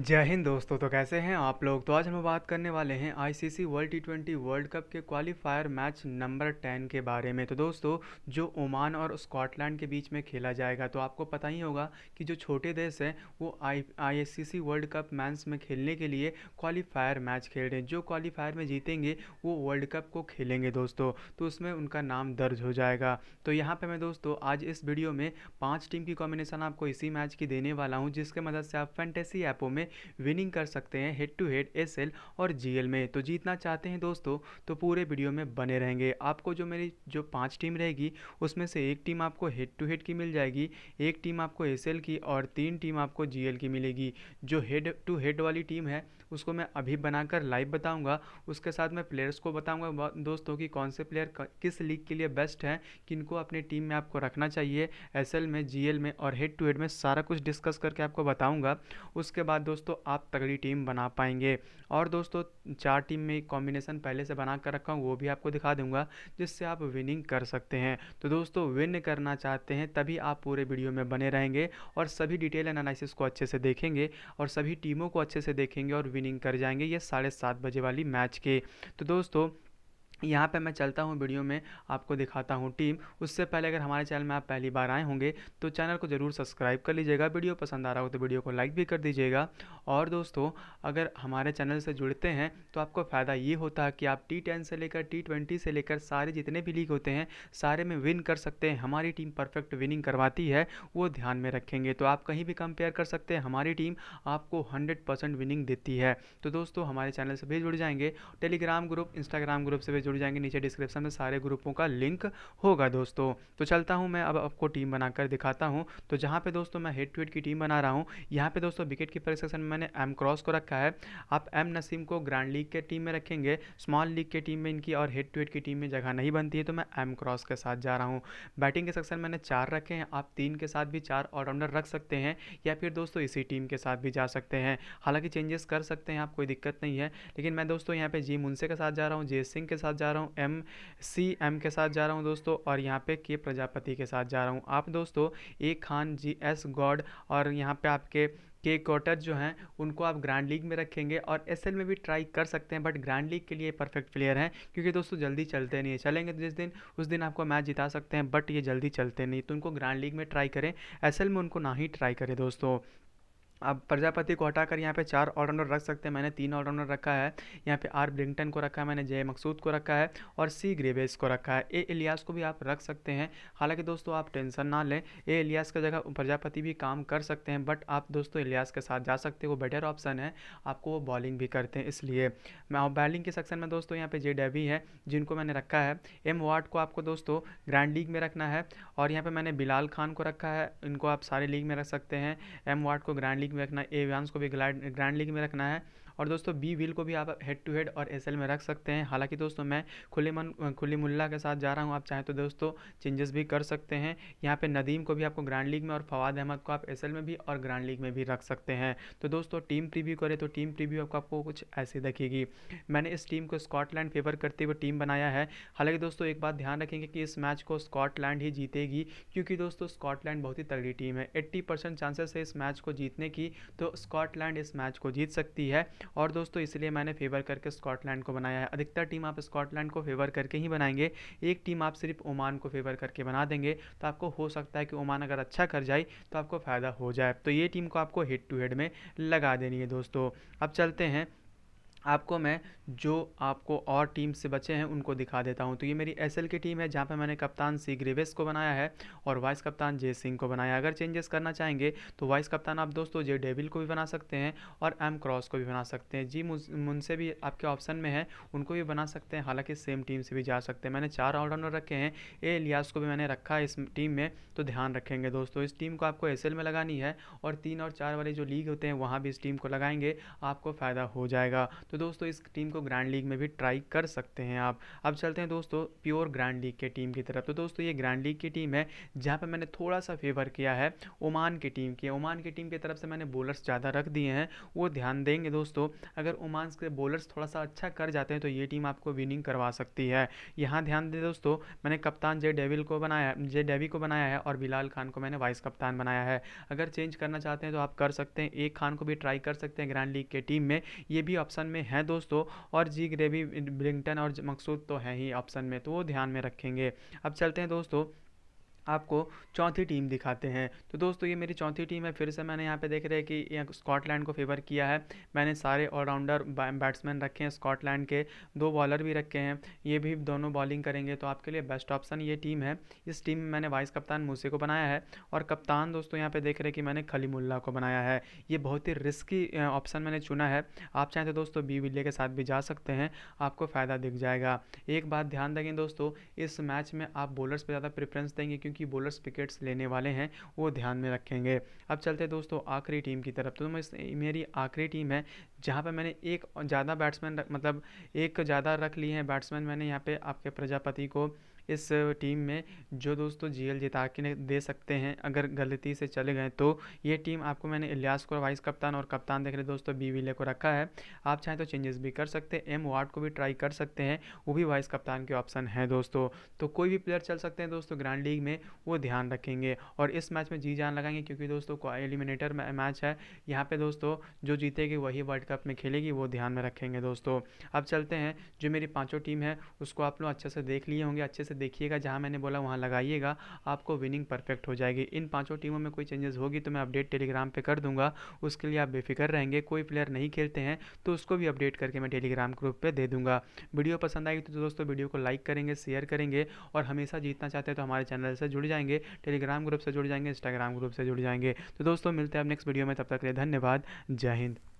जय हिंद दोस्तों तो कैसे हैं आप लोग तो आज हम बात करने वाले हैं ICC world T twenty world cup के क्वालिफायर मैच नंबर टेन के बारे में तो दोस्तों जो ओमान और स्कॉटलैंड के बीच में खेला जाएगा तो आपको पता ही होगा कि जो छोटे देश हैं वो I I world cup men's में खेलने के लिए क्वालिफायर मैच खेल रहे हैं जो क्वालिफायर में जीतेंगे वो वर्ल्ड कप को खेलेंगे दोस्तों तो उसमें उनका नाम दर्ज हो जाएगा तो यहाँ पर मैं दोस्तों आज इस वीडियो में पाँच टीम की कॉम्बिनेशन आपको इसी मैच की देने वाला हूँ जिसके मदद से आप फैंटेसी ऐपों में में विनिंग कर सकते हैं हेड टू हेड एस और जी में तो जीतना चाहते हैं दोस्तों तो पूरे वीडियो में बने रहेंगे आपको जो मेरी जो पाँच टीम रहेगी उसमें से एक टीम आपको हेड टू हेड की मिल जाएगी एक टीम आपको एस की और तीन टीम आपको जी की मिलेगी जो हेड टू हेड वाली टीम है उसको मैं अभी बनाकर लाइव बताऊँगा उसके साथ मैं प्लेयर्स को बताऊँगा दोस्तों कि कौन से प्लेयर किस लीग के लिए बेस्ट हैं किनको अपने टीम में आपको रखना चाहिए एस में जी में और हेड टू हेड में सारा कुछ डिस्कस करके आपको बताऊँगा उसके बाद दोस्तों आप तगड़ी टीम बना पाएंगे और दोस्तों चार टीम में कॉम्बिनेशन पहले से बना कर रखा हूँ वो भी आपको दिखा दूंगा जिससे आप विनिंग कर सकते हैं तो दोस्तों विन करना चाहते हैं तभी आप पूरे वीडियो में बने रहेंगे और सभी डिटेल एनालिसिस को अच्छे से देखेंगे और सभी टीमों को अच्छे से देखेंगे और विन इनिंग कर जाएंगे ये साढ़े सात बजे वाली मैच के तो दोस्तों यहाँ पे मैं चलता हूँ वीडियो में आपको दिखाता हूँ टीम उससे पहले अगर हमारे चैनल में आप पहली बार आए होंगे तो चैनल को ज़रूर सब्सक्राइब कर लीजिएगा वीडियो पसंद आ रहा हो तो वीडियो को लाइक भी कर दीजिएगा और दोस्तों अगर हमारे चैनल से जुड़ते हैं तो आपको फ़ायदा ये होता है कि आप टी टेन से लेकर टी ट्वेंटी से लेकर सारे जितने भी लीग होते हैं सारे में विन कर सकते हैं हमारी टीम परफेक्ट विनिंग करवाती है वो ध्यान में रखेंगे तो आप कहीं भी कंपेयर कर सकते हैं हमारी टीम आपको हंड्रेड परसेंट विनिंग देती है तो दोस्तों हमारे चैनल से भी जुड़ जाएंगे टेलीग्राम ग्रुप इंस्टाग्राम ग्रुप से भी जुड़ जाएंगे नीचे डिस्क्रिप्शन में सारे ग्रुपों का लिंक होगा दोस्तों तो चलता हूँ मैं अब आपको टीम बनाकर दिखाता हूँ तो जहाँ पे दोस्तों मैं हेड टू हेड की टीम बना रहा हूँ यहाँ पे दोस्तों विकेट कीपर सेक्शन में मैंने एम क्रॉस को रखा है आप एम नसीम को ग्रैंड लीग के टीम में रखेंगे स्मॉल लीग के टीम में इनकी और हेड टू हेड की टीम में जगह नहीं बनती है तो मैं एम क्रॉस के साथ जा रहा हूँ बैटिंग के सेक्शन मैंने चार रखे हैं आप तीन के साथ भी चार ऑलराउंडर रख सकते हैं या फिर दोस्तों इसी टीम के साथ भी जा सकते हैं हालांकि चेंजेस कर सकते हैं आप कोई दिक्कत नहीं है लेकिन मैं दोस्तों यहाँ पे जी मुंसे के साथ जा रहा हूँ जे सिंह के साथ साथ जा रहा हूँ एम सी एम के साथ जा रहा हूँ दोस्तों और यहाँ पे के प्रजापति के साथ जा रहा हूँ आप दोस्तों ए खान जी एस गॉड और यहाँ पे आपके के क्वार्टर जो हैं उनको आप ग्रैंड लीग में रखेंगे और एस में भी ट्राई कर सकते हैं बट ग्रैंड लीग के लिए परफेक्ट प्लेयर हैं क्योंकि दोस्तों जल्दी चलते नहीं है चलेंगे तो जिस दिन उस दिन आपको मैच जिता सकते हैं बट ये जल्दी चलते नहीं तो उनको ग्रैंड लीग में ट्राई करें एस में उनको ना ही ट्राई करें दोस्तों आप प्रजापति को हटाकर यहाँ पे चार ऑलराउंडर रख सकते हैं मैंने तीन ऑलराउंडर रखा है यहाँ पे आर ब्रिंगटन को रखा है मैंने जय मकसूद को रखा है और सी ग्रेवेस को रखा है ए इलियास को भी आप रख सकते हैं हालांकि दोस्तों आप टेंशन ना लें ए इलियास का जगह प्रजापति भी काम कर सकते हैं बट आप दोस्तों इलियास के साथ जा सकते हो बेटर ऑप्शन है आपको वो बॉलिंग भी करते हैं इसलिए मैं बैलिंग के सेक्शन में दोस्तों यहाँ पर जे डेवी है जिनको मैंने रखा है एम वार्ड को आपको दोस्तों ग्रैंड लीग में रखना है और यहाँ पर मैंने बिलाल खान को रखा है इनको आप सारे लीग में रख सकते हैं एम वार्ड को ग्रैंड लीग में रखना है एवियांस को भी ग्रैंड लीग में रखना है और दोस्तों बी व्हील को भी आप हेड टू हेड और एस में रख सकते हैं हालाँकि दोस्तों मैं खुले मन खुली मुल्ला के साथ जा रहा हूँ आप चाहें तो दोस्तों चेंजेस भी कर सकते हैं यहाँ पर नदीम को भी आपको ग्रांड लीग में और फवाद अहमद को आप एस में भी और ग्रांड लीग में भी रख सकते हैं तो दोस्तों टीम प्रीव्यू करें तो टीम प्रीव्यू आपको आपको कुछ ऐसे दिखेगी मैंने इस टीम को स्कॉटलैंड फेवर करते हुए टीम बनाया है हालांकि दोस्तों एक बात ध्यान रखेंगे कि इस मैच को स्कॉटलैंड ही जीतेगी क्योंकि दोस्तों स्कॉटलैंड बहुत ही तगड़ी टीम है एट्टी परसेंट चांसेस है इस मैच को जीतने की तो स्कॉटलैंड इस मैच को जीत सकती है और दोस्तों इसलिए मैंने फेवर करके स्कॉटलैंड को बनाया है अधिकतर टीम आप स्कॉटलैंड को फेवर करके ही बनाएंगे एक टीम आप सिर्फ ओमान को फेवर करके बना देंगे तो आपको हो सकता है कि ओमान अगर अच्छा कर जाए तो आपको फ़ायदा हो जाए तो ये टीम को आपको हेड टू हेड में लगा देनी है दोस्तों अब चलते हैं आपको मैं जो आपको और टीम से बचे हैं उनको दिखा देता हूँ तो ये मेरी एस की टीम है जहाँ पर मैंने कप्तान सी ग्रेवेस को बनाया है और वाइस कप्तान जे सिंह को बनाया अगर चेंजेस करना चाहेंगे तो वाइस कप्तान आप दोस्तों जे डेविल को भी बना सकते हैं और एम क्रॉस को भी बना सकते हैं जी मुझसे भी आपके ऑप्शन में है उनको भी बना सकते हैं हालाँकि सेम टीम से भी जा सकते हैं मैंने चार ऑलराउंडर रखे हैं ए लियास को भी मैंने रखा है इस टीम में तो ध्यान रखेंगे दोस्तों इस टीम को आपको एस में लगानी है और तीन और चार वाले जो लीग होते हैं वहाँ भी इस टीम को लगाएंगे आपको फ़ायदा हो जाएगा तो तो दोस्तों इस टीम को ग्रैंड लीग में भी ट्राई कर सकते हैं आप अब चलते हैं दोस्तों प्योर ग्रैंड लीग के टीम की तरफ तो दोस्तों ये ग्रैंड लीग की टीम है जहाँ पर मैंने थोड़ा सा फेवर किया है ओमान की टीम की ओमान की टीम की तरफ से मैंने बॉलर्स ज़्यादा रख दिए हैं वो ध्यान देंगे दोस्तों अगर ओमान के बॉलर्स थोड़ा सा अच्छा कर जाते हैं तो ये टीम आपको विनिंग करवा सकती है यहाँ ध्यान दें दोस्तों मैंने कप्तान जे डेविल को बनाया जे डेवी को बनाया है और बिलाल खान को मैंने वाइस कप्तान बनाया है अगर चेंज करना चाहते हैं तो आप कर सकते हैं एक खान को भी ट्राई कर सकते हैं ग्रैंड लीग के टीम में ये भी ऑप्शन में हैं दोस्तों और जी ग्रेवी ब्रिंगटन और मकसूद तो हैं ही ऑप्शन में तो वो ध्यान में रखेंगे अब चलते हैं दोस्तों आपको चौथी टीम दिखाते हैं तो दोस्तों ये मेरी चौथी टीम है फिर से मैंने यहाँ पे देख रहे हैं कि स्कॉटलैंड को फेवर किया है मैंने सारे ऑलराउंडर बैट्समैन रखे हैं स्कॉटलैंड के दो बॉलर भी रखे हैं ये भी दोनों बॉलिंग करेंगे तो आपके लिए बेस्ट ऑप्शन ये टीम है इस टीम में मैंने वाइस कप्तान मूसे को बनाया है और कप्तान दोस्तों यहाँ पर देख रहे हैं कि मैंने खलीमुल्ला को बनाया है ये बहुत ही रिस्की ऑप्शन मैंने चुना है आप चाहें तो दोस्तों बी विले के साथ भी जा सकते हैं आपको फ़ायदा दिख जाएगा एक बात ध्यान देंगे दोस्तों इस मैच में आप बॉलर्स पर ज़्यादा प्रेफरेंस देंगे क्योंकि की बोलर्स विकेट्स लेने वाले हैं वो ध्यान में रखेंगे अब चलते दोस्तों आखिरी टीम की तरफ तो मेरी आखिरी टीम है जहाँ पे मैंने एक ज़्यादा बैट्समैन मतलब एक ज़्यादा रख लिए हैं बैट्समैन मैंने यहाँ पे आपके प्रजापति को इस टीम में जो दोस्तों जी एल जिताकी ने दे सकते हैं अगर गलती से चले गए तो ये टीम आपको मैंने इलियास को वाइस कप्तान और कप्तान देख रहे दोस्तों बी विले को रखा है आप चाहें तो चेंजेस भी कर सकते हैं एम वार्ड को भी ट्राई कर सकते हैं वो भी वाइस कप्तान के ऑप्शन है दोस्तों तो कोई भी प्लेयर चल सकते हैं दोस्तों ग्रैंड लीग में वो ध्यान रखेंगे और इस मैच में जी जान लगाएंगे क्योंकि दोस्तों को एलिमिनेटर मैच है यहाँ पर दोस्तों जो जीतेगी वही वर्ल्ड कप में खेलेगी वो ध्यान में रखेंगे दोस्तों अब चलते हैं जो मेरी पाँचों टीम है उसको आप लोग अच्छे से देख लिए होंगे अच्छे से से देखिएगा जहाँ मैंने बोला वहाँ लगाइएगा आपको विनिंग परफेक्ट हो जाएगी इन पाँचों टीमों में कोई चेंजेस होगी तो मैं अपडेट टेलीग्राम पर कर दूँगा उसके लिए आप बेफिक्र रहेंगे कोई प्लेयर नहीं खेलते हैं तो उसको भी अपडेट करके मैं टेलीग्राम ग्रुप पर दे दूँगा वीडियो पसंद आएगी तो दोस्तों वीडियो को लाइक करेंगे शेयर करेंगे और हमेशा जीतना चाहते हैं तो हमारे चैनल से जुड़ जाएंगे टेलीग्राम ग्रुप से जुड़ जाएंगे इंस्टाग्राम ग्रुप से जुड़ जाएंगे तो दोस्तों मिलते हैं आप नेक्स्ट वीडियो में तब तक के लिए धन्यवाद जय हिंद